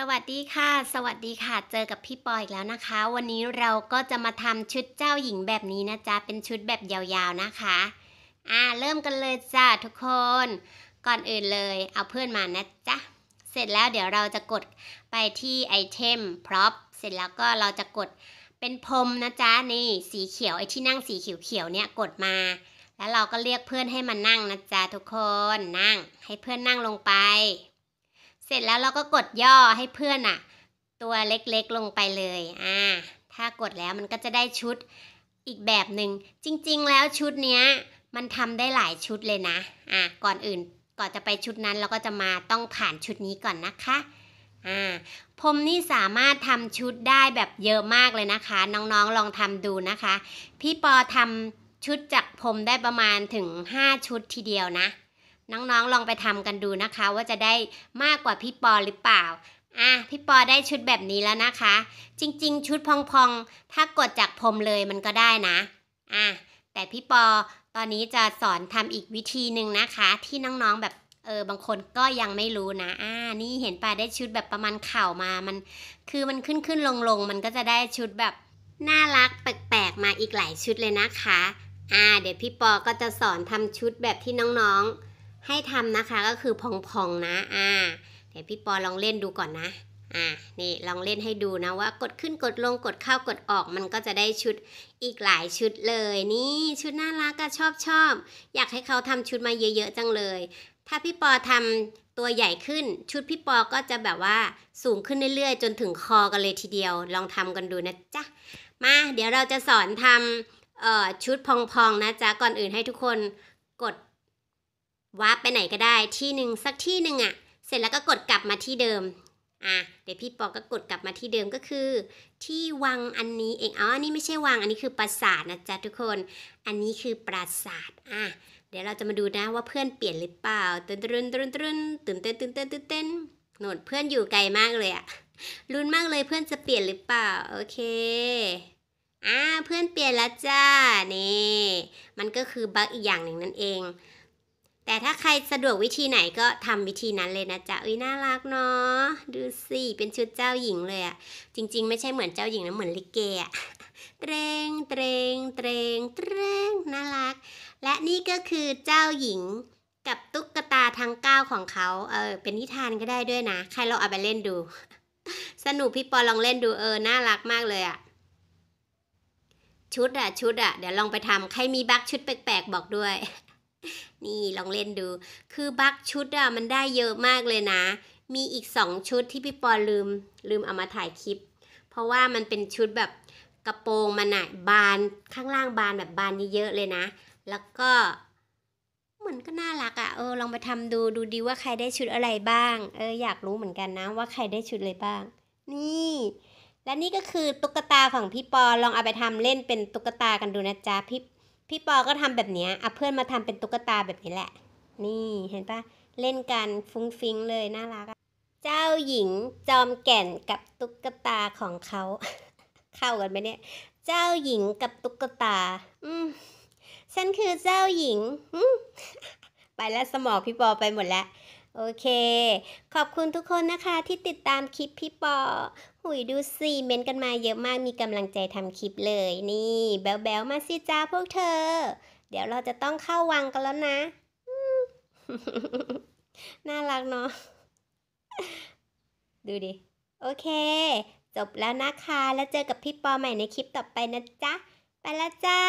สวัสดีค่ะ สวัสดีค่ะเจอกับพี่ปอยอีกแล้วนะคะ วันนี้เราก็จะมาทำชุดเจ้าหญิงแบบนี้นะจ๊ะเป็นชุดแบบยาวๆนะคะอ่าเริ่มกันเลยจ้าทุกคน ก่อนอื่นเลย เอาเพื่อนมานะจ๊ะเสร็จแล้วเดี๋ยวเราจะกดไปที่ไอเทมพร็อพเสร็จแล้วก็เราจะกดเป็นพรมนะจ๊ะนี่สีเขียวไอที่นั่งสีเขียวๆเนี่ยกดมา แล้วเราก็เรียกเพื่อนให้มานั่งนะจ๊ะทุกคนนั่งให้เพื่อนนั่งลงไปเสร็จแล้วเราก็กดย่อให้เพื่อนอะตัวเล็กๆลงไปเลยอ่าถ้ากดแล้วมันก็จะได้ชุดอีกแบบหนึง่งจริงๆ แล้วชุดเนี้ย มันทำได้หลายชุดเลยนะอ่าก่อนอื่นก่อนจะไปชุดนั้น เราก็จะมาต้องผ่านชุดนี้ก่อนนะคะอ่าผมนี่สามารถทำชุดได้แบบเยอะมากเลยนะคะ น้องๆลองทำดูนะคะ พี่ปอทำชุดจากผมได้ประมาณถึง 5 ชุดทีเดียวนะน้องๆ ลองไปทำกันดูนะคะ ว่าจะได้มากกว่าพี่ปอหรือเปล่าอ่ะพี่ปอได้ชุดแบบนี้แล้วนะคะ จริงๆ ชุดพองๆถ้ากดจากผมเลยมันก็ได้นะอ่ะแต่พี่ปอตอนนี้จะสอนทำอีกวิธีหนึ่งนะคะ ที่น้องๆแบบเออบางคนก็ยังไม่รู้นะอ่า นี่เห็นป่ะได้ชุดแบบประมาณเข่ามามัน คือมันขึ้นขึ้นลงลงมันก็จะได้ชุดแบบน่ารักแปลกๆ มาอีกหลายชุดเลยนะคะอ่าเดี๋ยวพี่ปอก็จะสอนทำชุดแบบที่น้องๆให้ทำนะคะก็คือพองๆนะอ่าเดี๋ยวพี่ปอลองเล่นดูก่อนนะอ่านี่ลองเล่นให้ดูนะว่ากดขึ้นกดลงกดเข้ากดออกมันก็จะได้ชุดอีกหลายชุดเลยนี่ ชุดน่ารักก็ชอบชอบ อยากให้เขาทำชุดมาเยอะๆจังเลย ถ้าพี่ปอทำตัวใหญ่ขึ้น ชุดพี่ปอก็จะแบบว่าสูงขึ้นเรื่อยๆ จนถึงคอกันเลยทีเดียว ลองทำกันดูนะจ๊ะมาเดี๋ยวเราจะสอนทำชุดพองๆนะจ๊ะก่อนอื่นให้ทุกคนกดวาร์ปไปไหนก็ได้ที่หนึ่งสักที่หนึ่งอะ่ะเสร็จแล้วก็กดกลับมาที่เดิมอ่ะเดี๋ยวพี่ปอก็กดกลับมาที่เดิมก็คือ ที่วังอันนี้เองอ๋ออันนี้ไม่ใช่วังอันนี้คือปราสาทนะจ๊ะทุกคนอันนี้คือปราสาทอ่ะเดี๋ยวเราจะมาดูนะว่าเพื่อนเปลี่ยนหรือเปล่าตื่นตื่นตื่นตื่นตื่นเต้นตื่นเต้นตื่นเต้นโหนดเพื่อนอยู่ไกลมากเลยอะลุ้นมากเลยเพื่อนจะเปลี่ยนหรือเปล่าโอเคอ่าเพื่อนเปลี่ยนแล้วจ้านี่มันก็คือบั๊กอีกอย่างหนึ่งนั่นเองแต่ถ้าใครสะดวกวิธีไหนก็ทำวิธีนั้นเลยนะจ๊ะ อุ้ยน่ารักเนาะดูสิเป็นชุดเจ้าหญิงเลยอะจริงๆ ไม่ใช่เหมือนเจ้าหญิงนะเหมือนลิเกอะเตรงเตรงเตรงเตรงน่ารัก และนี่ก็คือเจ้าหญิงกับตุ๊กตาทั้งเก้าของเขาเออเป็นนิทานก็ได้ด้วยนะ ใครลองเอาไปเล่นดู สนุกพี่ปอลองเล่นดูเออน่ารักมากเลยอะชุดอะชุดอะเดี๋ยวลองไปทำใครมีบั๊กชุดแปลกๆบอกด้วยนี่ลองเล่นดู คือบัคชุดอะมันได้เยอะมากเลยนะ มีอีก 2 ชุดที่พี่ปอลืม ลืมเอามาถ่ายคลิป เพราะว่ามันเป็นชุดแบบกระโปรงมันอะบานข้างล่างบานแบบบานเยอะเลยนะ แล้วก็เหมือนก็น่ารักอะ่ะ เออลองไปทำดูดูดีว่าใครได้ชุดอะไรบ้าง เอออยากรู้เหมือนกันนะว่าใครได้ชุดอะไรบ้าง นี่ และนี่ก็คือตุ๊กตาของพี่ปอลองเอาไปทำเล่นเป็นตุ๊กตากันดูนะจ๊ะพี่พี่ปอก็ทำแบบนี้เอาเพื่อนมาทำเป็นตุ๊กตาแบบนี้แหละ นี่เห็นปะเล่นกันฟุ้งฟิ้งเลยน่ารักเจ้าหญิงจอมแก่นกับตุ๊กตาของเขาเข้ากันไหมเนี่ย เจ้าหญิงกับตุ๊กตา อืมฉันคือเจ้าหญิงไปแล้วสมองพี่ปอไปหมดแล้วโอเค ขอบคุณทุกคนนะคะที่ติดตามคลิปพี่ปอ หุยดูสิ เมนกันมาเยอะมากมีกำลังใจทำคลิปเลยนี่ แบลๆมาสิจ้าพวกเธอ เดี๋ยวเราจะต้องเข้าวังกันแล้วนะ น่ารักเนาะ ดูดิ โอเค จบแล้วนะคะ แล้วเจอกับพี่ปอใหม่ในคลิปต่อไปนะจ๊ะ ไปแล้วจ้า